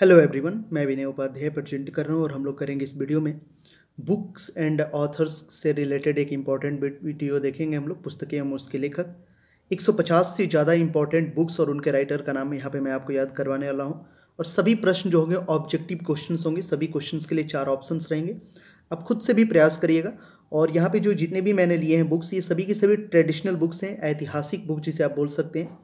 hello everyone मैं विनय Upadhyay present कर रहा हूँ और हम लोग करेंगे इस वीडियो में बुक्स एंड ऑथर्स से रिलेटेड एक इम्पॉर्टेंट वीडियो देखेंगे हम लोग पुस्तकें हम उसके लेखक 150 से ज़्यादा इम्पॉर्टेंट बुक्स और उनके राइटर का नाम यहाँ पे मैं आपको याद करवाने वाला हूँ और सभी प्रश्न जो होंगे ऑब्जेक्टिव क्वेश्चन होंगे सभी क्वेश्चन के लिए चार ऑप्शन रहेंगे आप खुद से भी प्रयास करिएगा और यहाँ पर जो जितने भी मैंने लिए हैं बुक्स ये सभी के सभी ट्रेडिशनल बुक्स हैं ऐतिहासिक बुक जिसे आप बोल सकते हैं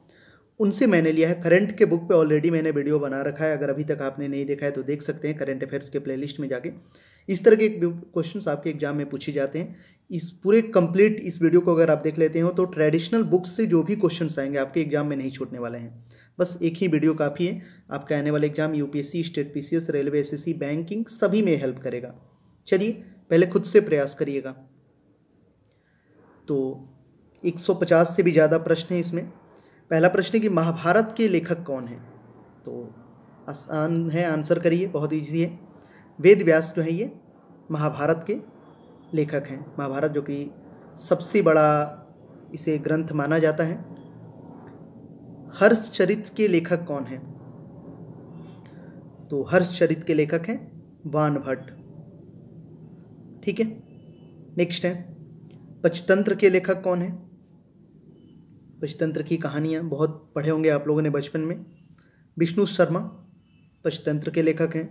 उनसे मैंने लिया है करंट के बुक पे ऑलरेडी मैंने वीडियो बना रखा है अगर अभी तक आपने नहीं देखा है तो देख सकते हैं करंट अफेयर्स के प्लेलिस्ट में जाके इस तरह के क्वेश्चन आपके एग्जाम में पूछे जाते हैं इस पूरे कंप्लीट इस वीडियो को अगर आप देख लेते हो तो ट्रेडिशनल बुक्स से जो भी क्वेश्चन आएंगे आपके एग्जाम में नहीं छूटने वाले हैं बस एक ही वीडियो काफ़ी है आपके आने वाले exam U state P railway S banking सभी में हेल्प करेगा चलिए पहले खुद से प्रयास करिएगा तो 150 से भी ज़्यादा प्रश्न है इसमें पहला प्रश्न है कि महाभारत के लेखक कौन है तो आसान है आंसर करिए बहुत ईजी है वेद व्यास जो है ये महाभारत के लेखक हैं महाभारत जो कि सबसे बड़ा इसे ग्रंथ माना जाता है हर्ष चरित्र के लेखक कौन है तो हर्ष चरित्र के लेखक हैं वान भट्ट ठीक है नेक्स्ट है पंचतंत्र के लेखक कौन है पंचतंत्र की कहानियाँ बहुत पढ़े होंगे आप लोगों ने बचपन में विष्णु शर्मा पंचतंत्र के लेखक हैं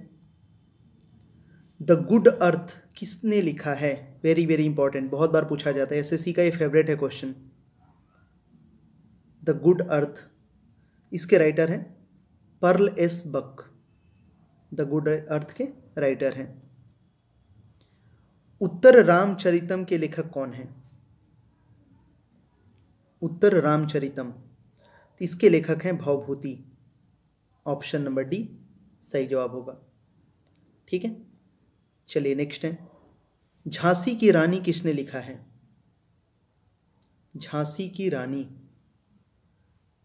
द गुड अर्थ किसने लिखा है वेरी वेरी इंपॉर्टेंट बहुत बार पूछा जाता है एसएससी का ये फेवरेट है क्वेश्चन द गुड अर्थ इसके राइटर हैं Pearl S Buck the good earth के राइटर हैं उत्तर रामचरितम के लेखक कौन हैं उत्तर रामचरितम इसके लेखक हैं भावभूति ऑप्शन नंबर डी सही जवाब होगा ठीक है चलिए नेक्स्ट है झांसी की रानी किसने लिखा है झांसी की रानी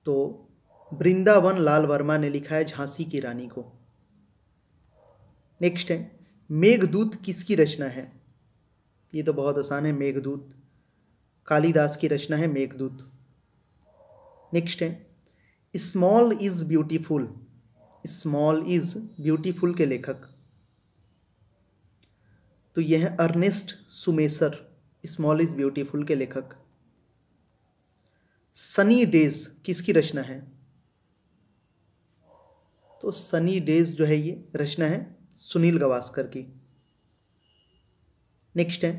तो वृंदावन लाल वर्मा ने लिखा है झांसी की रानी को नेक्स्ट है मेघदूत किसकी रचना है ये तो बहुत आसान है मेघदूत कालिदास की रचना है मेघदूत नेक्स्ट है small is beautiful small is beautiful के लेखक तो यह है Ernest Schumacher small is beautiful के लेखक सनी डेज किसकी रचना है तो सनी डेज जो है ये रचना है सुनील गवास्कर की नेक्स्ट है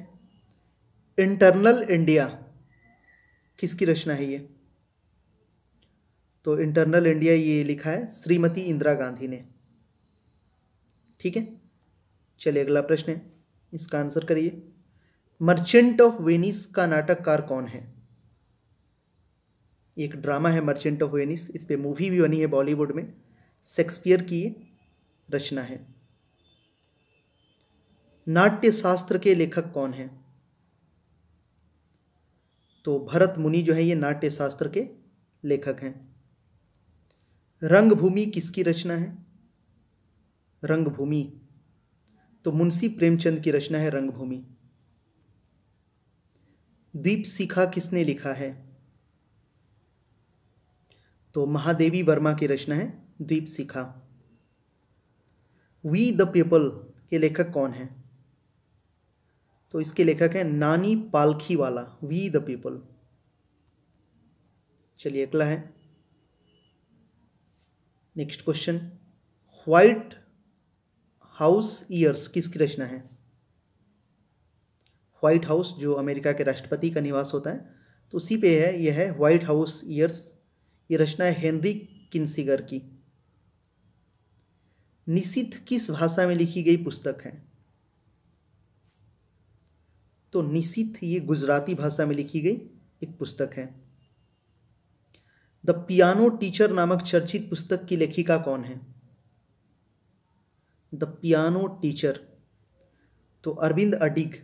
इंटरनल इंडिया किसकी रचना है ये तो इंटरनल इंडिया ये लिखा है श्रीमती इंदिरा गांधी ने ठीक है चलिए अगला प्रश्न है इसका आंसर करिए मर्चेंट ऑफ वेनिस का नाटककार कौन है एक ड्रामा है मर्चेंट ऑफ वेनिस इस पर मूवी भी बनी है बॉलीवुड में शेक्सपियर की रचना है नाट्य शास्त्र के लेखक कौन हैं तो भरत मुनि जो है ये नाट्य शास्त्र के लेखक हैं रंगभूमि किसकी रचना है रंगभूमि तो मुंशी प्रेमचंद की रचना है रंगभूमि दीप सिखा किसने लिखा है तो महादेवी वर्मा की रचना है दीप सिखा वी द पीपल के लेखक कौन है तो इसके लेखक हैं नानी पालखी वाला वी द पीपल चलिए अगला है next question white house years किसकी रचना है व्हाइट हाउस जो अमेरिका के राष्ट्रपति का निवास होता है तो उसी पे है यह है व्हाइट हाउस ईयर्स ये रचना है हेनरी किन्सिगर की निशित किस भाषा में लिखी गई पुस्तक है तो निशित ये गुजराती भाषा में लिखी गई एक पुस्तक है द पियानो टीचर नामक चर्चित पुस्तक की लेखिका कौन है द पियानो टीचर तो अरविंद अडिग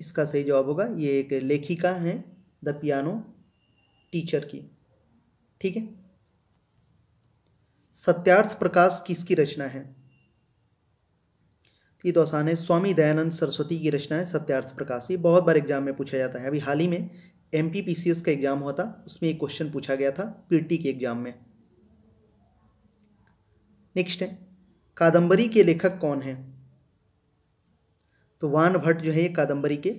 इसका सही जवाब होगा ये एक लेखिका है द पियानो टीचर की ठीक है सत्यार्थ प्रकाश किसकी रचना है ये तो आसान है स्वामी दयानंद सरस्वती की रचना है सत्यार्थ प्रकाश ये बहुत बार एग्जाम में पूछा जाता है अभी हाल ही में एम पी का एग्जाम हुआ था उसमें एक क्वेश्चन पूछा गया था पीटी के एग्जाम में नेक्स्ट है कादम्बरी के लेखक कौन हैं तो वान भट्ट जो है ये कादम्बरी के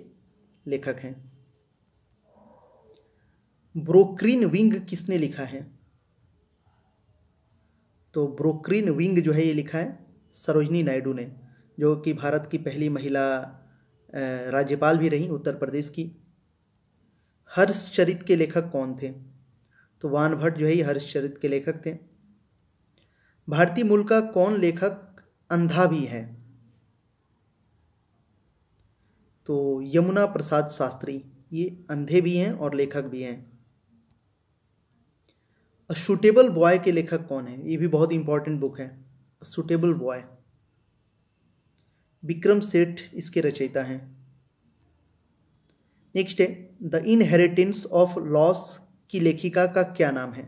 लेखक हैं ब्रोक्रीन विंग किसने लिखा है तो ब्रोक्रीन विंग जो है ये लिखा है सरोजनी नायडू ने जो कि भारत की पहली महिला राज्यपाल भी रहीं उत्तर प्रदेश की हर्षचरित के लेखक कौन थे तो वान भट्ट जो है ये हर्षचरित के लेखक थे भारतीय मूल का कौन लेखक अंधा भी है तो यमुना प्रसाद शास्त्री ये अंधे भी हैं और लेखक भी हैं अ बॉय के लेखक कौन है ये भी बहुत इंपॉर्टेंट बुक है सुटेबल बॉय विक्रम सेठ इसके रचयिता हैं नेक्स्ट है द इनहेरिटेंस ऑफ लॉस की लेखिका का क्या नाम है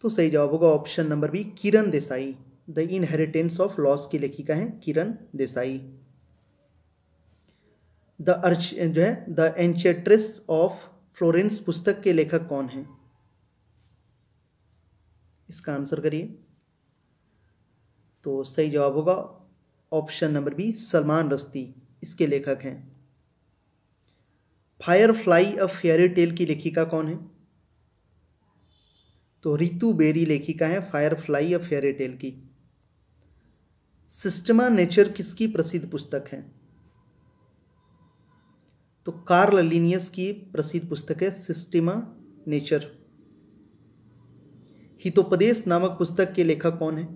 तो सही जवाब होगा option number B Kiran Desai the inheritance of loss की लेखिका हैं किरण देसाई द अर्च जो है द एंचेट्रेस ऑफ फ्लोरेंस पुस्तक के लेखक कौन हैं इसका आंसर करिए तो सही जवाब होगा option number B Salman Rushdie इसके लेखक हैं फ्लाई अ फेयरी टेल की लेखिका कौन है तो रितु बेरी लेखिका है fire fly a fairy tale की सिस्टमा नेचर किसकी प्रसिद्ध पुस्तक है तो कार्ल लिनियस की प्रसिद्ध पुस्तक है सिस्टमा नेचर हितोपदेश नामक पुस्तक के लेखक कौन है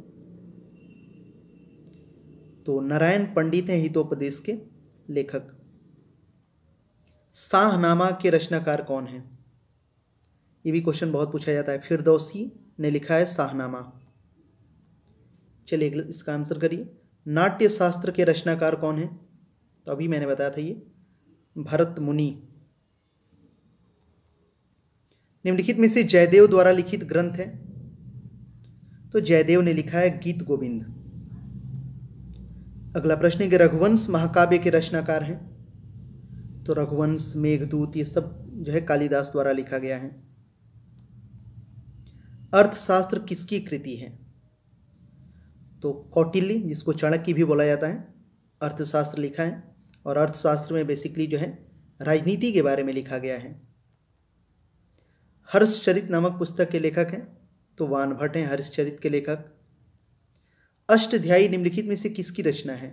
तो नारायण पंडित हैं हितोपदेश के लेखक शाहनामा के रचनाकार कौन हैं ये भी क्वेश्चन बहुत पूछा जाता है फिरदौसी ने लिखा है शाहनामा चलिए इसका आंसर करिए नाट्य शास्त्र के रचनाकार कौन हैं तो अभी मैंने बताया था ये भरत मुनि निम्नलिखित में से जयदेव द्वारा लिखित ग्रंथ है तो जयदेव ने लिखा है गीत गोविंद अगला प्रश्न है कि रघुवंश महाकाव्य के रचनाकार हैं तो रघुवंश मेघदूत ये सब जो है कालिदास द्वारा लिखा गया है अर्थशास्त्र किसकी कृति है तो कौटिल्य जिसको चाणक्य भी बोला जाता है अर्थशास्त्र लिखा है और अर्थशास्त्र में बेसिकली जो है राजनीति के बारे में लिखा गया है हर्षचरित नामक पुस्तक के लेखक हैं तो वान भट्ट हैं हर्षचरित के लेखक अष्टध्यायी निम्नलिखित में से किसकी रचना है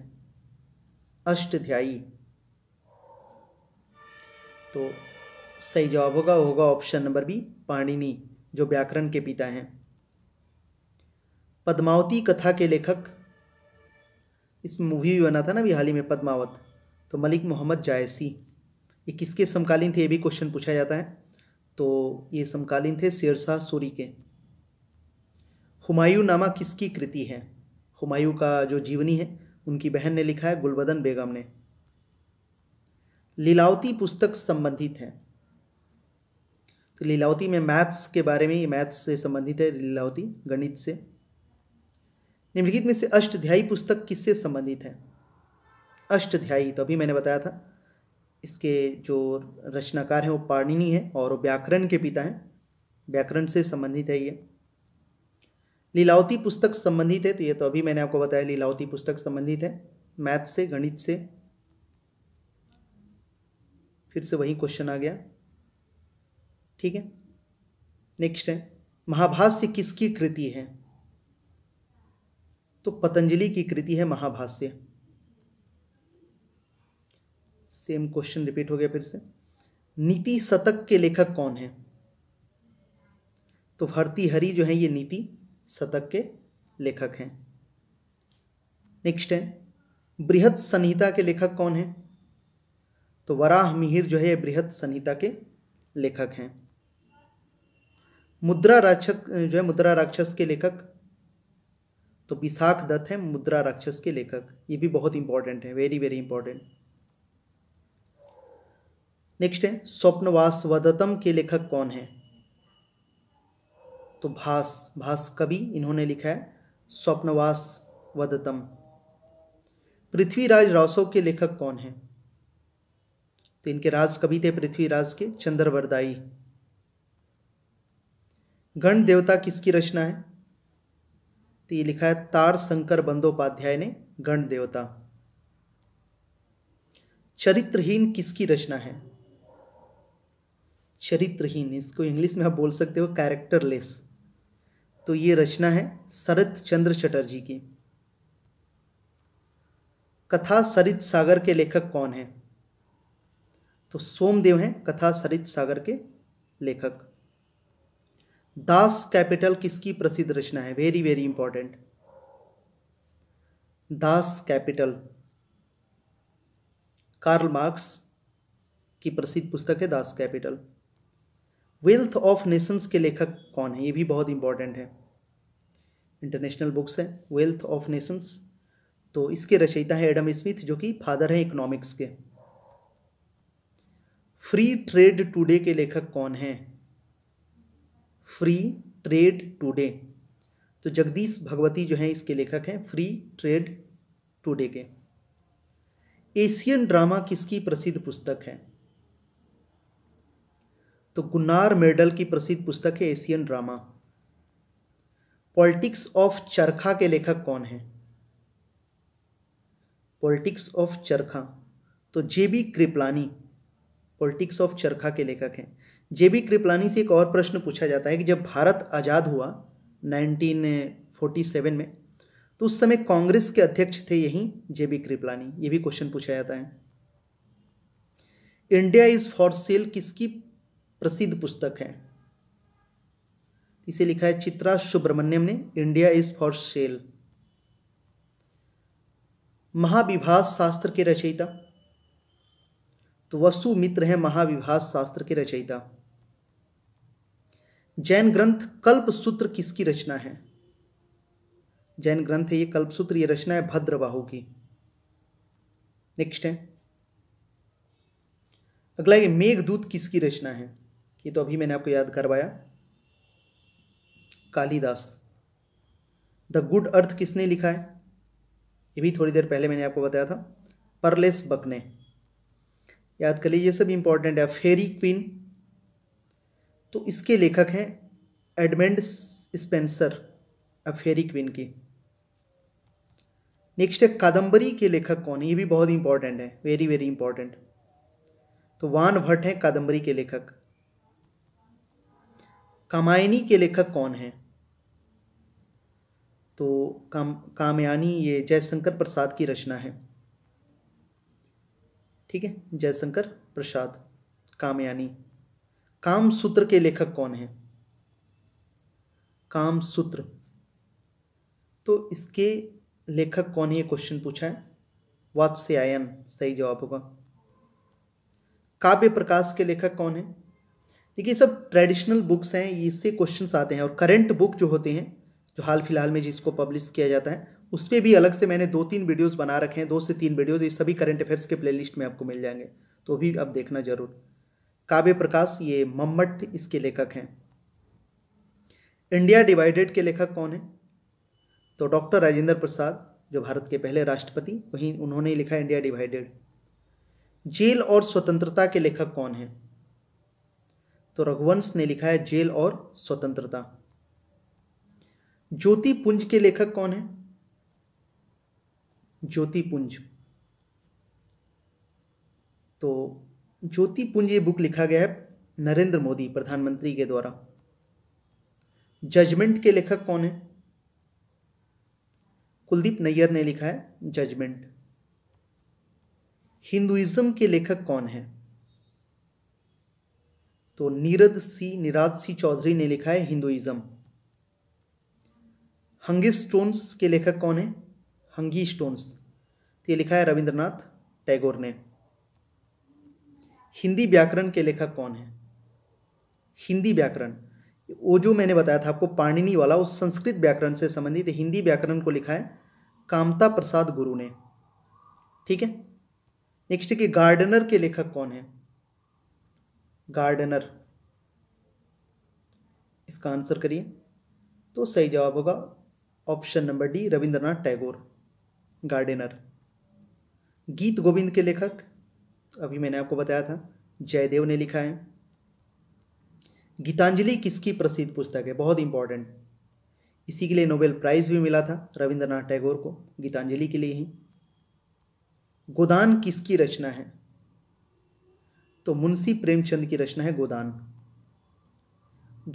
अष्टध्यायी तो सही जवाब होगा होगा ऑप्शन नंबर बी पाणिनि जो व्याकरण के पिता हैं पद्मावती कथा के लेखक इसमें मूवी भी बना था ना अभी हाल ही में पद्मावत तो मलिक मोहम्मद जायसी ये किसके समकालीन थे ये भी क्वेश्चन पूछा जाता है तो ये समकालीन थे शेरशाह सूरी के हुमायूं नामा किसकी कृति है हुमायूं का जो जीवनी है उनकी बहन ने लिखा है गुलबदन बेगम ने लीलावती पुस्तक संबंधित है तो लीलावती में मैथ्स के बारे में मैथ्स से संबंधित है लीलावती गणित से निम्नलिखित में से अष्टध्यायी पुस्तक किससे संबंधित है अष्टध्यायी तो अभी मैंने बताया था इसके जो रचनाकार हैं वो पाणिनी हैं और व्याकरण के पिता हैं व्याकरण से संबंधित है ये लीलावती पुस्तक संबंधित है तो ये तो अभी मैंने आपको बताया लीलावती पुस्तक संबंधित है मैथ से गणित से फिर से वही क्वेश्चन आ गया ठीक है नेक्स्ट है महाभाष्य किसकी कृति है तो पतंजलि की कृति है महाभाष्य सेम क्वेश्चन रिपीट हो गया फिर से नीति शतक के लेखक कौन है तो भरती हरि जो है ये नीति शतक के लेखक हैं नेक्स्ट है बृहद संहिता के लेखक कौन हैं तो वराह मिहिर जो है बृहद संहिता के लेखक हैं मुद्रा राक्षक जो है मुद्रा राक्षस के लेखक तो विशाख दत्त है मुद्रा राक्षस के लेखक ये भी बहुत इंपॉर्टेंट है वेरी वेरी इंपॉर्टेंट नेक्स्ट है स्वप्नवास वदतम के लेखक कौन है तो भास भास कवि इन्होंने लिखा है स्वप्नवास वदतम पृथ्वीराज रौसो के लेखक कौन हैं तो इनके राज कवि थे पृथ्वीराज के चंद्रवरदाई गण देवता किसकी रचना है तो ये लिखा है तार शंकर बंदोपाध्याय ने गण देवता चरित्रहीन किसकी रचना है चरित्रहीन इसको इंग्लिश में आप बोल सकते हो कैरेक्टरलेस तो ये रचना है शरत चंद्र चटर्जी की कथा सरित सागर के लेखक कौन है तो सोमदेव हैं कथा सरित सागर के लेखक दास कैपिटल किसकी प्रसिद्ध रचना है very very important Das Kapital Karl Marx की प्रसिद्ध पुस्तक है Das Kapital wealth of nations के लेखक कौन है ये भी बहुत इंपॉर्टेंट है इंटरनेशनल बुक्स है वेल्थ ऑफ नेशंस तो इसके रचयिता है एडम स्मिथ जो कि फादर हैं इकोनॉमिक्स के फ्री ट्रेड टुडे के लेखक कौन हैं फ्री ट्रेड टुडे तो जगदीश भगवती जो हैं इसके लेखक हैं फ्री ट्रेड टुडे के एशियन ड्रामा किसकी प्रसिद्ध पुस्तक है तो गुनार मेडल की प्रसिद्ध पुस्तक है Asian drama politics of charkha के लेखक कौन है पॉलिटिक्स ऑफ चरखा तो J B Kripalani politics of charkha के लेखक हैं जे बी कृपलानी से एक और प्रश्न पूछा जाता है कि जब भारत आज़ाद हुआ 1947 में तो उस समय कांग्रेस के अध्यक्ष थे यही जे बी कृपलानी ये भी क्वेश्चन पूछा जाता है इंडिया इज़ फॉर सेल किसकी प्रसिद्ध पुस्तक है इसे लिखा है चित्रा सुब्रमण्यम ने India is for sale Mahavibhasha Shastra के रचयिता तो वसु मित्र हैं महाविभास शास्त्र के रचयिता जैन ग्रंथ कल्प सूत्र किसकी रचना है जैन ग्रंथ है ये कल्प सूत्र ये रचना है भद्रबाहु की नेक्स्ट है अगला ये मेघदूत किसकी रचना है ये तो अभी मैंने आपको याद करवाया कालिदास द गुड अर्थ किसने लिखा है ये भी थोड़ी देर पहले मैंने आपको बताया था परलेस बक ने याद कर लीजिए सब इंपॉर्टेंट है फेरी क्वीन तो इसके लेखक हैं Edmund Spenser a faerie queen की नेक्स्ट है कादम्बरी के लेखक कौन है ये भी बहुत इंपॉर्टेंट है वेरी वेरी इंपॉर्टेंट तो वान भट्ट हैं कादम्बरी के लेखक कामायनी के लेखक कौन हैं तो काम कामयानी ये जयशंकर प्रसाद की रचना है ठीक है जयशंकर प्रसाद कामयानी काम सूत्र के लेखक कौन हैं काम सूत्र तो इसके लेखक कौन है ये क्वेश्चन पूछा है वात्स्यायन सही जवाब होगा काव्य प्रकाश के लेखक कौन है देखिए सब ट्रेडिशनल बुक्स हैं इससे क्वेश्चन आते हैं और करंट बुक जो होते हैं जो हाल फिलहाल में जिसको पब्लिश किया जाता है उस पर भी अलग से मैंने दो तीन वीडियोस बना रखे हैं दो से तीन वीडियोस ये सभी करंट अफेयर्स के प्लेलिस्ट में आपको मिल जाएंगे तो भी आप देखना जरूर काव्य प्रकाश ये मम्मट इसके लेखक हैं इंडिया डिवाइडेड के लेखक कौन है तो डॉक्टर राजेंद्र प्रसाद जो भारत के पहले राष्ट्रपति वहीं उन्होंने लिखा इंडिया डिवाइडेड जेल और स्वतंत्रता के लेखक कौन है तो रघुवंश ने लिखा है जेल और स्वतंत्रता ज्योति पुंज के लेखक कौन है ज्योति पुंज तो ज्योति पुंज ये बुक लिखा गया है नरेंद्र मोदी प्रधानमंत्री के द्वारा जजमेंट के लेखक कौन है कुलदीप नैयर ने लिखा है जजमेंट हिंदुइज्म के लेखक कौन है तो नीरद सी निराज सी चौधरी ने लिखा है हिंदुइज्म हंगी स्टोन्स के लेखक कौन है हंगी स्टोन्स तो ये लिखा है रविंद्रनाथ टैगोर ने हिंदी व्याकरण के लेखक कौन है हिंदी व्याकरण वो जो मैंने बताया था आपको पाणिनी वाला उस संस्कृत व्याकरण से संबंधित हिंदी व्याकरण को लिखा है कामता प्रसाद गुरु ने ठीक है नेक्स्ट है कि गार्डनर के लेखक कौन है गार्डनर इसका आंसर करिए तो सही जवाब होगा option number D Rabindranath Tagore gardener Geet Govind के लेखक अभी मैंने आपको बताया था जयदेव ने लिखा है गीतांजलि किसकी प्रसिद्ध पुस्तक है बहुत इंपॉर्टेंट इसी के लिए नोबेल प्राइज़ भी मिला था रविंद्रनाथ टैगोर को गीतांजलि के लिए ही गोदान किसकी रचना है तो मुंशी प्रेमचंद की रचना है गोदान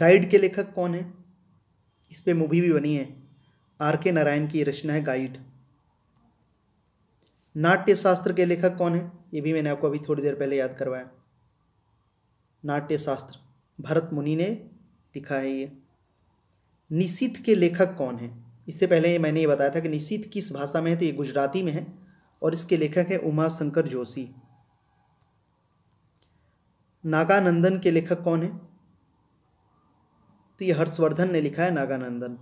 गाइड के लेखक कौन है इस पर मूवी भी बनी है आर के नारायण की रचना है गाइड नाट्य शास्त्र के लेखक कौन है ये भी मैंने आपको अभी थोड़ी देर पहले याद करवाया नाट्य शास्त्र भरत मुनि ने लिखा है ये निशित के लेखक कौन है इससे पहले मैंने ये बताया था कि निशित किस भाषा में है तो ये गुजराती में है और इसके लेखक है उमा शंकर जोशी नागानंदन के लेखक कौन है तो ये हर्षवर्धन ने लिखा है नागानंदन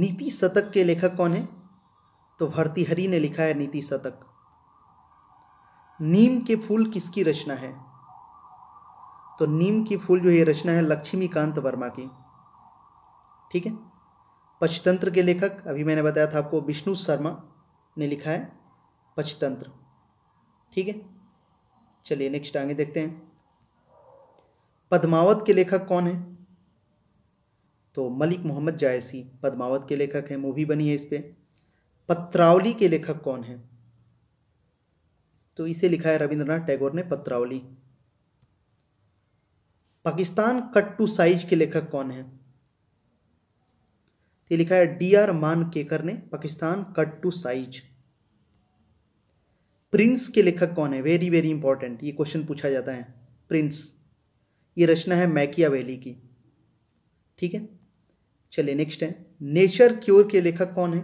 नीति शतक के लेखक कौन है तो भरतीहरी ने लिखा है नीति शतक नीम के फूल किसकी रचना है तो नीम की फूल जो ये रचना है लक्ष्मीकांत वर्मा की ठीक है पंचतंत्र के लेखक अभी मैंने बताया था आपको विष्णु शर्मा ने लिखा है पंचतंत्र ठीक है चलिए नेक्स्ट आगे देखते हैं पद्मावत के लेखक कौन है तो मलिक मोहम्मद जायसी पद्मावत के लेखक हैं मूवी बनी है इस पर पत्रावली के लेखक कौन है तो इसे लिखा है रविंद्रनाथ टैगोर ने Patravali Pakistan cut to size के लेखक कौन है तो लिखा है डी आर मान केकर ने Pakistan cut to size prince के लेखक कौन है वेरी वेरी इंपॉर्टेंट ये क्वेश्चन पूछा जाता है प्रिंस ये रचना है मैकिया वैली की ठीक है चलिए नेक्स्ट है नेचर क्योर के लेखक कौन है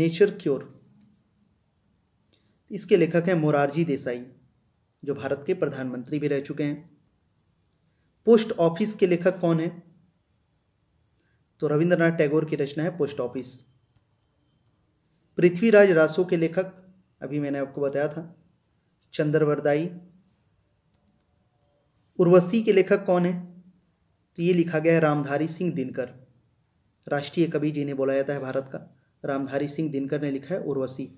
नेचर क्योर इसके लेखक हैं मोरारजी देसाई जो भारत के प्रधानमंत्री भी रह चुके हैं पोस्ट ऑफिस के लेखक कौन है तो रविंद्रनाथ टैगोर की रचना है पोस्ट ऑफिस पृथ्वीराज रासो के लेखक अभी मैंने आपको बताया था चंद्रवरदाई उर्वशी के लेखक कौन है तो ये लिखा गया है रामधारी सिंह दिनकर राष्ट्रीय कवि जिन्हें बोला जाता है भारत का रामधारी सिंह दिनकर ने लिखा है उर्वशी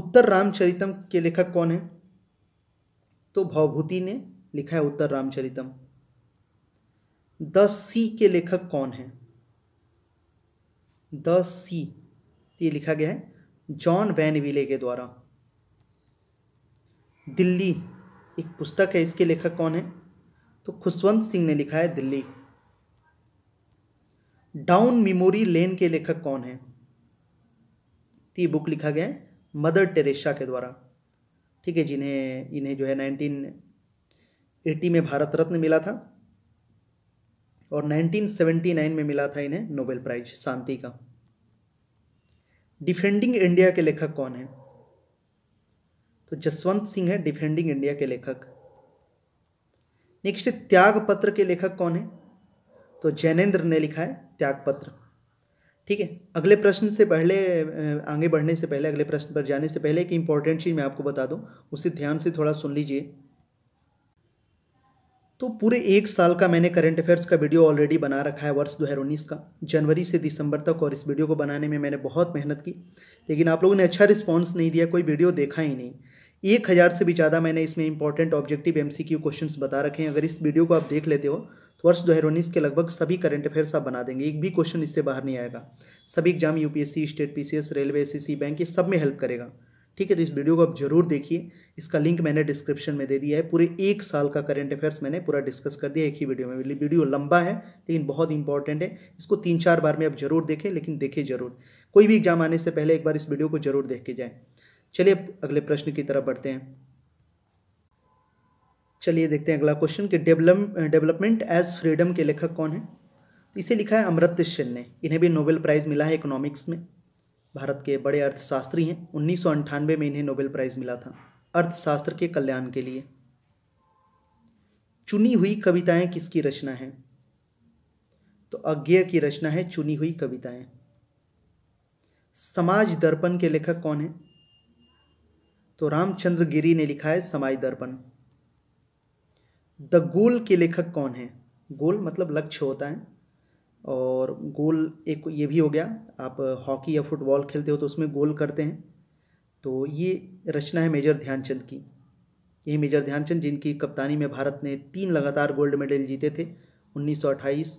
उत्तर रामचरितम के लेखक कौन है तो भवभूति ने लिखा है उत्तर रामचरितम द सी के लेखक कौन है द सी ये लिखा गया है जॉन वैन विले के द्वारा दिल्ली एक पुस्तक है इसके लेखक कौन है तो खुशवंत सिंह ने लिखा है दिल्ली डाउन मेमोरी लेन के लेखक कौन है तो ये बुक लिखा गया है मदर टेरेसा के द्वारा ठीक है जिन्हें इन्हें जो है नाइनटीन एटी में भारत रत्न मिला था और 1979 में मिला था इन्हें नोबेल प्राइज शांति का डिफेंडिंग इंडिया के लेखक कौन है तो जसवंत सिंह है डिफेंडिंग इंडिया के लेखक नेक्स्ट त्याग पत्र के लेखक कौन है तो जैनेन्द्र ने लिखा है त्याग पत्र ठीक है अगले प्रश्न से पहले आगे बढ़ने से पहले अगले प्रश्न पर जाने से पहले एक इंपॉर्टेंट चीज़ मैं आपको बता दूं उसे ध्यान से थोड़ा सुन लीजिए तो पूरे एक साल का मैंने करंट अफेयर्स का वीडियो ऑलरेडी बना रखा है वर्ष उन्नीस का जनवरी से दिसंबर तक और इस वीडियो को बनाने में मैंने बहुत मेहनत की लेकिन आप लोगों ने अच्छा रिस्पॉन्स नहीं दिया कोई वीडियो देखा ही नहीं एक हज़ार से भी ज़्यादा मैंने इसमें important objective M C Q question बता रखे हैं अगर इस वीडियो को आप देख लेते हो तो वर्ष दो के लगभग सभी करंट अफेयर्स आप बना देंगे एक भी क्वेश्चन इससे बाहर नहीं आएगा सभी exam C state S railway C bank ये सब में हेल्प करेगा ठीक है तो इस वीडियो को आप जरूर देखिए इसका लिंक मैंने डिस्क्रिप्शन में दे दिया है पूरे एक साल का करंट अफेयर्स मैंने पूरा डिस्कस कर दिया एक ही वीडियो में वीडियो लंबा है लेकिन बहुत इंपॉर्टेंट है इसको तीन चार बार में आप जरूर देखें लेकिन देखें जरूर कोई भी एग्जाम आने से पहले एक बार इस वीडियो को जरूर देख के जाए चलिए अगले प्रश्न की तरफ बढ़ते हैं चलिए देखते हैं अगला क्वेश्चन कि डेवलप डेवलपमेंट एज फ्रीडम के लेखक कौन है इसे लिखा है अमृत सेन ने इन्हें भी नोबेल प्राइज़ मिला है इकोनॉमिक्स में भारत के बड़े अर्थशास्त्री हैं उन्नीस में इन्हें नोबेल प्राइज़ मिला था अर्थशास्त्र के कल्याण के लिए चुनी हुई कविताएं किसकी रचना है तो अज्ञेय की रचना है चुनी हुई कविताएं समाज दर्पण के लेखक कौन है तो रामचंद्र गिरी ने लिखा है समाज दर्पण द गोल के लेखक कौन है गोल मतलब लक्ष्य होता है और गोल एक ये भी हो गया आप हॉकी या फुटबॉल खेलते हो तो उसमें गोल करते हैं तो ये रचना है मेजर ध्यानचंद की यही मेजर ध्यानचंद जिनकी कप्तानी में भारत ने तीन लगातार गोल्ड मेडल जीते थे 1928,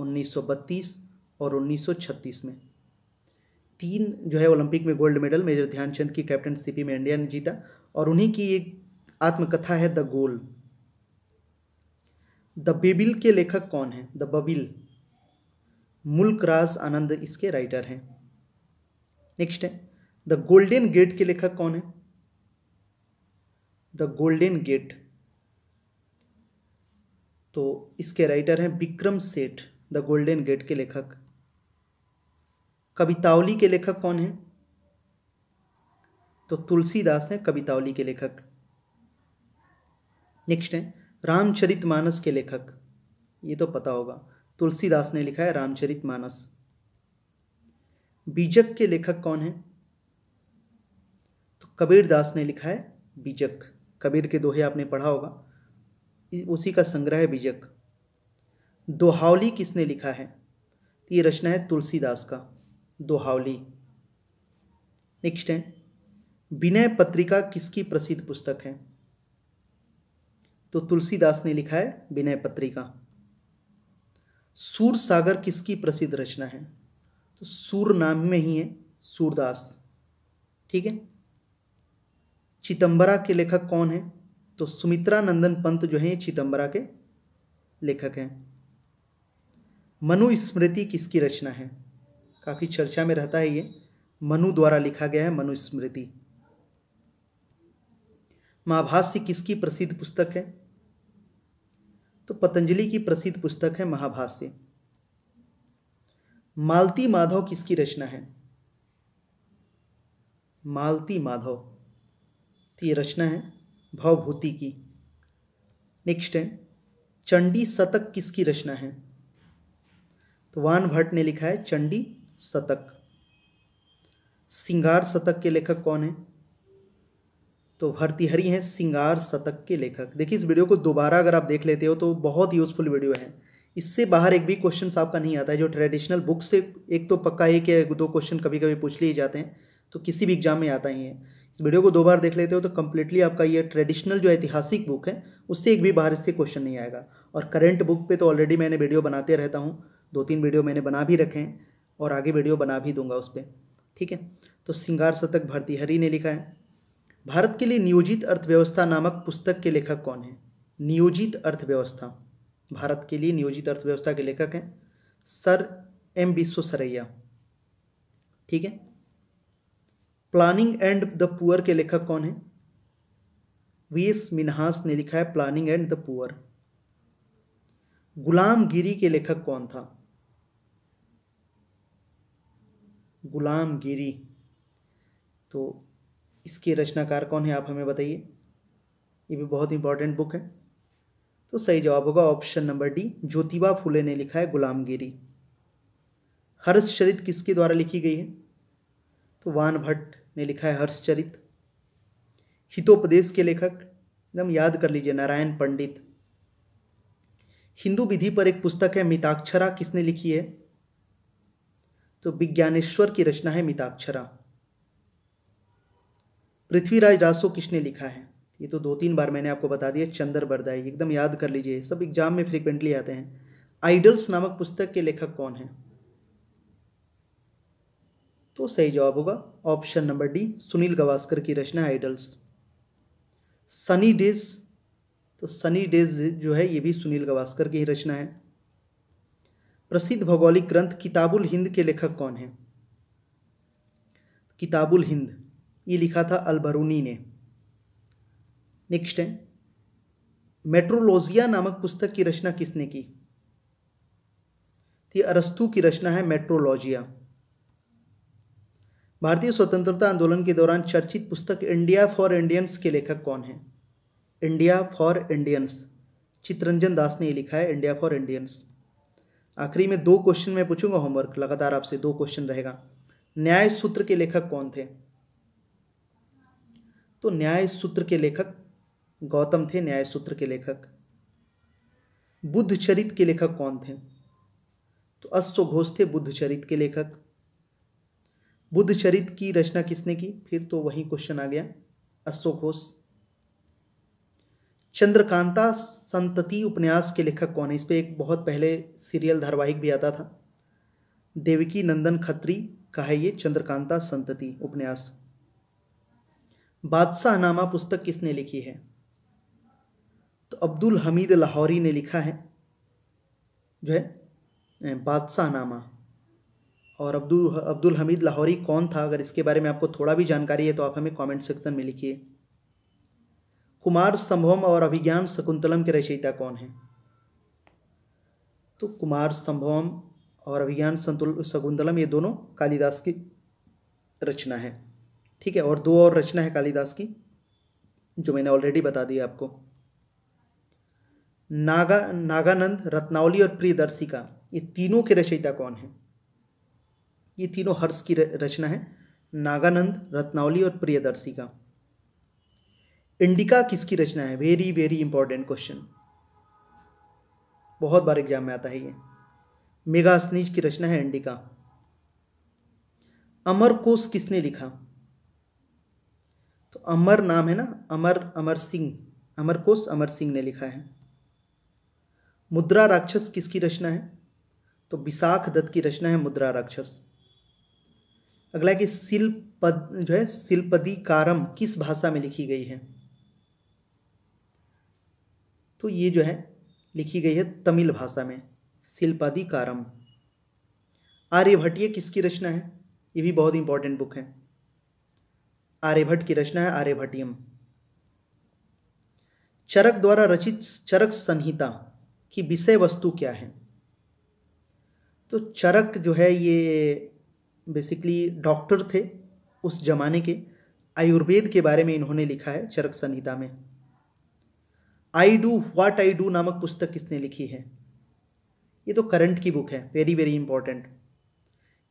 1932 और 1936 में तीन जो है ओलंपिक में गोल्ड मेडल मेजर ध्यानचंद की कैप्टनशिपी में इंडिया ने जीता और उन्हीं की एक आत्मकथा है द गोल द बेबिल के लेखक कौन है द बबिल मुल्कराज आनंद इसके राइटर हैं नेक्स्ट है द गोल्डन गेट के लेखक कौन है द गोल्डन गेट तो इसके राइटर हैं विक्रम सेठ द गोल्डन गेट के लेखक कवितावली के लेखक कौन है तो तुलसीदास हैं कवितावली के लेखक नेक्स्ट है रामचरितमानस के लेखक ये तो पता होगा तुलसीदास ने लिखा है रामचरित मानस बीजक के लेखक कौन है तो कबीर दास ने लिखा है बीजक कबीर के दोहे आपने पढ़ा होगा उसी का संग्रह है बीजक दोहावली किसने लिखा है तो ये रचना है तुलसीदास का दोहावली नेक्स्ट है विनय पत्रिका किसकी प्रसिद्ध पुस्तक है तो तुलसीदास ने लिखा है विनय पत्रिका सूर सागर किसकी प्रसिद्ध रचना है तो सूर नाम में ही है सूरदास ठीक है चितंबरा के लेखक कौन है तो सुमित्रा नंदन पंत जो है ये चितंबरा के लेखक हैं मनुस्मृति किसकी रचना है काफ़ी चर्चा में रहता है ये मनु द्वारा लिखा गया है मनुस्मृति महाभाष्य किसकी प्रसिद्ध पुस्तक है तो पतंजलि की प्रसिद्ध पुस्तक है महाभाष्य मालती माधव किसकी रचना है मालती माधव तो ये रचना है भावभूति की नेक्स्ट है चंडी शतक किसकी रचना है तो वान भट्ट ने लिखा है चंडी शतक सिंगार शतक के लेखक कौन है तो भरतिहरी हैं सिंगार शतक के लेखक देखिए इस वीडियो को दोबारा अगर आप देख लेते हो तो बहुत यूज़फुल वीडियो है इससे बाहर एक भी क्वेश्चन आपका नहीं आता है जो ट्रेडिशनल बुक से एक तो पक्का ही क्या दो क्वेश्चन कभी कभी पूछ लिए जाते हैं तो किसी भी एग्जाम में आता ही है इस वीडियो को दो बार देख लेते हो तो कम्प्लीटली आपका ये ट्रेडिशनल जो ऐतिहासिक बुक है उससे एक भी बाहर इससे क्वेश्चन नहीं आएगा और करंट बुक पे तो ऑलरेडी मैंने वीडियो बनाते रहता हूँ दो तीन वीडियो मैंने बना भी रखे हैं और आगे वीडियो बना भी दूंगा उस पर ठीक है तो सिंगार शतक भरतीहरी ने लिखा है भारत के लिए नियोजित अर्थव्यवस्था नामक पुस्तक के लेखक कौन हैं नियोजित अर्थव्यवस्था भारत के लिए नियोजित अर्थव्यवस्था के लेखक हैं सर एम विश्व सरैया ठीक है प्लानिंग एंड द पुअर के लेखक कौन है वी एस मिनहास ने लिखा है planning and the poor Gulamgiri के लेखक कौन था गुलाम गिरी तो इसके रचनाकार कौन है आप हमें बताइए ये भी बहुत इंपॉर्टेंट बुक है तो सही जवाब होगा option number D Jyotiba Phule ने लिखा है गुलामगिरी हर्षचरित किसके द्वारा लिखी गई है तो वान भट्ट ने लिखा है हर्षचरित हितोपदेश के लेखक एकदम याद कर लीजिए नारायण पंडित हिंदू विधि पर एक पुस्तक है मिताक्षरा किसने लिखी है तो विज्ञानेश्वर की रचना है मिताक्षरा पृथ्वीराज रासो किसने लिखा है ये तो दो तीन बार मैंने आपको बता दिया चंद्र बरदाई एकदम याद कर लीजिए सब एग्जाम में फ्रिक्वेंटली आते हैं आइडल्स नामक पुस्तक के लेखक कौन है तो सही जवाब होगा option number D Sunil Gavaskar की रचना आइडल्स सनी डेज तो सनी डेज जो है ये भी सुनील गवास्कर की ही रचना है प्रसिद्ध भौगोलिक ग्रंथ किताबुल हिंद के लेखक कौन है किताबुल हिंद ये लिखा था अलबरूनी ने नेक्स्ट है मेट्रोलॉजिया नामक पुस्तक की रचना किसने की थी अरस्तु की रचना है मेट्रोलॉजिया भारतीय स्वतंत्रता आंदोलन के दौरान चर्चित पुस्तक इंडिया फॉर इंडियंस के लेखक कौन है India for Indians Chittaranjan Das ने ये लिखा है इंडिया फॉर इंडियंस आखिरी में दो क्वेश्चन मैं पूछूंगा होमवर्क लगातार आपसे दो क्वेश्चन रहेगा न्याय सूत्र के लेखक कौन थे तो न्याय सूत्र के लेखक गौतम थे न्याय सूत्र के लेखक बुद्ध चरित के लेखक कौन थे तो अश्व घोष थे बुद्ध चरित के लेखक बुद्ध चरित की रचना किसने की फिर तो वही क्वेश्चन आ गया अश्व घोष चंद्रकांता संतति उपन्यास के लेखक कौन है इस पर एक बहुत पहले सीरियल धारावाहिक भी आता था देवकी नंदन खत्री का है ये चंद्रकांता संतति उपन्यास बादशाह नामा पुस्तक किसने लिखी है तो अब्दुल हमीद लाहौरी ने लिखा है जो है बादशाह नामा और अब्दुल अब्दुल हमीद लाहौरी कौन था अगर इसके बारे में आपको थोड़ा भी जानकारी है तो आप हमें कमेंट सेक्शन में लिखिए कुमार संभवम और अभिज्ञान शकुंतलम के रचयिता कौन है तो कुमार संभवम और अभिज्ञान संतुल शकुंतलम ये दोनों कालिदास की रचना है ठीक है और दो और रचना है कालिदास की जो मैंने ऑलरेडी बता दी आपको नागा नागानंद रत्नावली और प्रियदर्शिका ये तीनों के रचयिता कौन है ये तीनों हर्ष की रचना है नागानंद रत्नावली और प्रियदर्शिका इंडिका किसकी रचना है वेरी वेरी इंपॉर्टेंट क्वेश्चन बहुत बार एग्जाम में आता है ये मेगा स्नीज की रचना है इंडिका अमर कोश किसने लिखा अमर नाम है ना अमर अमर सिंह अमर कोश अमर सिंह ने लिखा है मुद्रा राक्षस किसकी रचना है तो विशाख दत्त की रचना है मुद्रा राक्षस अगला कि शिल्पद जो है शिल्पदिकारम किस भाषा में लिखी गई है तो ये जो है लिखी गई है तमिल भाषा में शिल्पाधिकारम कारम आर्यभट्टीय किसकी रचना है ये भी बहुत इंपॉर्टेंट बुक है आर्यभट्ट की रचना है आर्यभट्टियम चरक द्वारा रचित चरक संहिता की विषय वस्तु क्या है तो चरक जो है ये बेसिकली डॉक्टर थे उस जमाने के आयुर्वेद के बारे में इन्होंने लिखा है चरक संहिता में I do what I do नामक पुस्तक किसने लिखी है ये तो करंट की बुक है वेरी वेरी इंपॉर्टेंट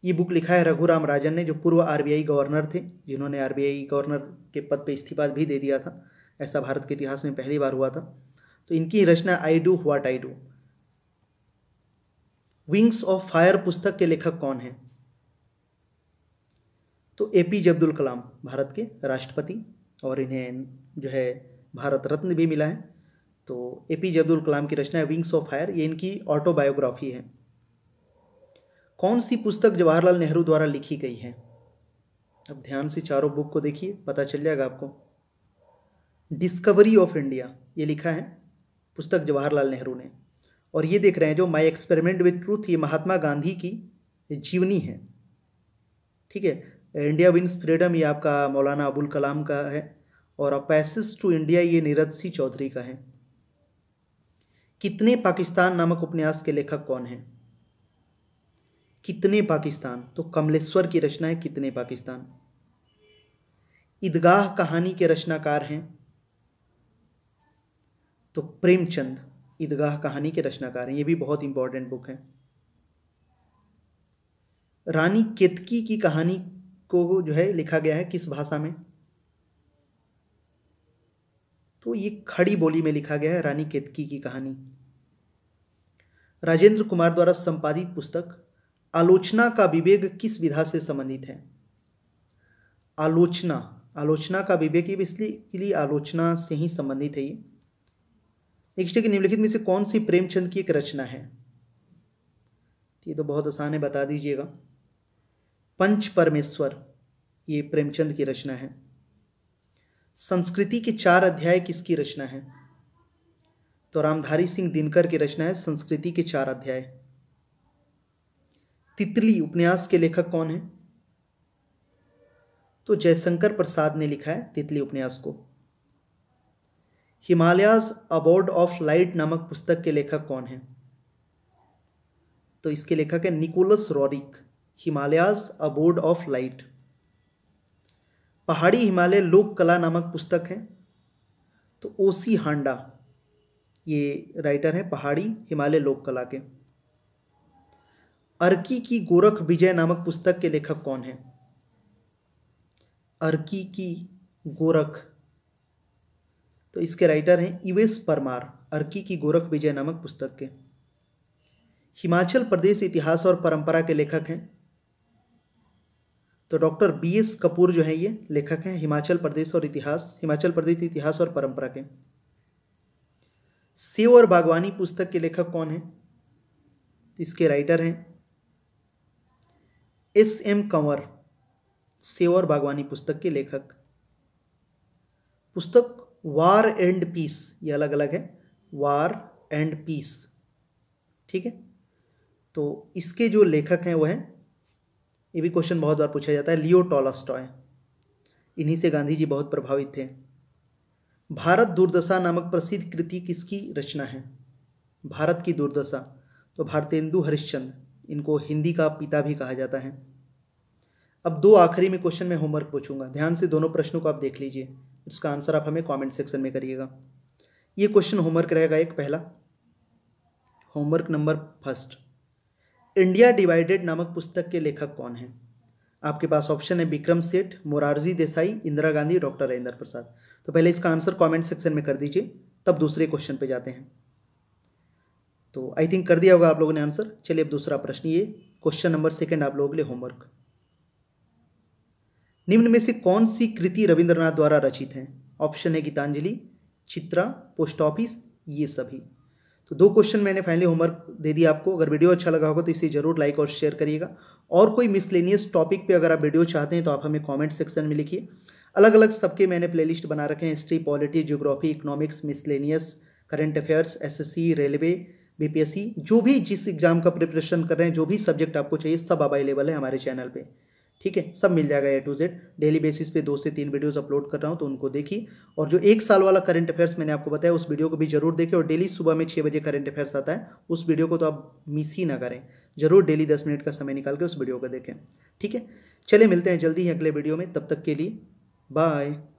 ये बुक लिखा है रघुराम राजन ने जो पूर्व आरबीआई गवर्नर थे जिन्होंने आरबीआई गवर्नर के पद पर इस्तीफा भी दे दिया था ऐसा भारत के इतिहास में पहली बार हुआ था तो इनकी रचना I do what I do wings of fire पुस्तक के लेखक कौन है तो A P J Abdul Kalam Bharat के राष्ट्रपति और इन्हें जो है भारत रत्न भी मिला है तो ए पी जे अब्दुल कलाम की रचना है विंग्स ऑफ फायर ये इनकी ऑटोबायोग्राफी है कौन सी पुस्तक जवाहरलाल नेहरू द्वारा लिखी गई है अब ध्यान से चारों बुक को देखिए पता चल जाएगा आपको डिस्कवरी ऑफ इंडिया ये लिखा है पुस्तक जवाहरलाल नेहरू ने और ये देख रहे हैं जो माई एक्सपेरिमेंट विथ ट्रूथ ये महात्मा गांधी की जीवनी है ठीक है इंडिया विंस फ्रीडम ये आपका मौलाना अबुल कलाम का है और अपैसिस टू इंडिया ये नीरज सिंह चौधरी का है कितने पाकिस्तान नामक उपन्यास के लेखक कौन हैं कितने पाकिस्तान तो कमलेश्वर की रचना है कितने पाकिस्तान ईदगाह कहानी के रचनाकार हैं तो प्रेमचंद ईदगाह कहानी के रचनाकार हैं ये भी बहुत इंपॉर्टेंट बुक है रानी केतकी की कहानी को जो है लिखा गया है किस भाषा में तो ये खड़ी बोली में लिखा गया है रानी केतकी की कहानी राजेंद्र कुमार द्वारा संपादित पुस्तक आलोचना का विवेक किस विधा से संबंधित है आलोचना आलोचना का विवेक ये इसलिए के लिए आलोचना से ही संबंधित है ये नेक्स्ट है कि निम्नलिखित में से कौन सी प्रेमचंद की एक रचना है ये तो बहुत आसान है बता दीजिएगा पंच परमेश्वर ये प्रेमचंद की रचना है संस्कृति के चार अध्याय किसकी रचना है तो रामधारी सिंह दिनकर की रचना है संस्कृति के चार अध्याय तितली उपन्यास के लेखक कौन है तो जयशंकर प्रसाद ने लिखा है तितली उपन्यास को हिमालयाज अबोर्ड ऑफ लाइट नामक पुस्तक के लेखक कौन है तो इसके लेखक है Nicholas Roerich Himalayas abode of light पहाड़ी हिमालय लोक कला नामक पुस्तक है तो ओसी हांडा ये राइटर है पहाड़ी हिमालय लोक कला के अर्की की गोरख विजय नामक पुस्तक के लेखक कौन हैं अर्की की गोरख तो इसके राइटर हैं इवेस परमार अर्की की गोरख विजय नामक पुस्तक के हिमाचल प्रदेश इतिहास और परंपरा के लेखक हैं तो डॉक्टर बी एस कपूर जो है ये लेखक हैं हिमाचल प्रदेश और इतिहास हिमाचल प्रदेश इतिहास और परंपरा के सेव और बागवानी पुस्तक के लेखक कौन हैं इसके राइटर हैं एस एम कंवर सेवर बागवानी पुस्तक के लेखक पुस्तक वार एंड पीस ये अलग अलग है वार एंड पीस ठीक है तो इसके जो लेखक हैं वो हैं ये भी क्वेश्चन बहुत बार पूछा जाता है लियो टॉलास्टॉय इन्हीं से गांधी जी बहुत प्रभावित थे भारत दुर्दशा नामक प्रसिद्ध कृति किसकी रचना है भारत की दुर्दशा तो भारतेंदु हरिश्चंद्र इनको हिंदी का पिता भी कहा जाता है अब दो आखिरी में क्वेश्चन में होमवर्क पूछूंगा ध्यान से दोनों प्रश्नों को आप देख लीजिए इसका आंसर आप हमें कमेंट सेक्शन में करिएगा ये क्वेश्चन होमवर्क रहेगा एक पहला homework number first India divided नामक पुस्तक के लेखक कौन हैं आपके पास ऑप्शन है विक्रम सेठ मोरारजी देसाई इंदिरा गांधी डॉक्टर राजेंद्र प्रसाद तो पहले इसका आंसर कमेंट सेक्शन में कर दीजिए तब दूसरे क्वेश्चन पे जाते हैं तो आई थिंक कर दिया होगा आप लोगों ने आंसर चलिए अब दूसरा प्रश्न ये क्वेश्चन नंबर सेकंड आप लोगों के लिए होमवर्क निम्न में से कौन सी कृति रविंद्रनाथ द्वारा रचित हैं ऑप्शन है गीतांजलि चित्रा पोस्ट ऑफिस ये सभी तो दो क्वेश्चन मैंने फाइनली होमवर्क दे दिया आपको अगर वीडियो अच्छा लगा होगा तो इसे जरूर लाइक और शेयर करिएगा और कोई मिसलेनियस टॉपिक पे अगर आप वीडियो चाहते हैं तो आप हमें कमेंट सेक्शन में लिखिए अलग अलग सबके मैंने प्लेलिस्ट बना रखे हैं history polity geography economics miscellaneous current affairs SSC railway BPSC जो भी जिस एग्ज़ाम का प्रिपरेशन कर रहे हैं जो भी सब्जेक्ट आपको चाहिए सब अवेलेबल है हमारे चैनल पे ठीक है सब मिल जाएगा A to Z daily basis पे दो से तीन वीडियोस अपलोड कर रहा हूँ तो उनको देखिए और जो एक साल वाला करंट अफेयर्स मैंने आपको बताया उस वीडियो को भी जरूर देखें और डेली सुबह में छः बजे करंट अफेयर्स आता है उस वीडियो को तो आप मिस ही ना करें जरूर डेली दस मिनट का समय निकाल के उस वीडियो को देखें ठीक है चले मिलते हैं जल्दी ही अगले वीडियो में तब तक के लिए बाय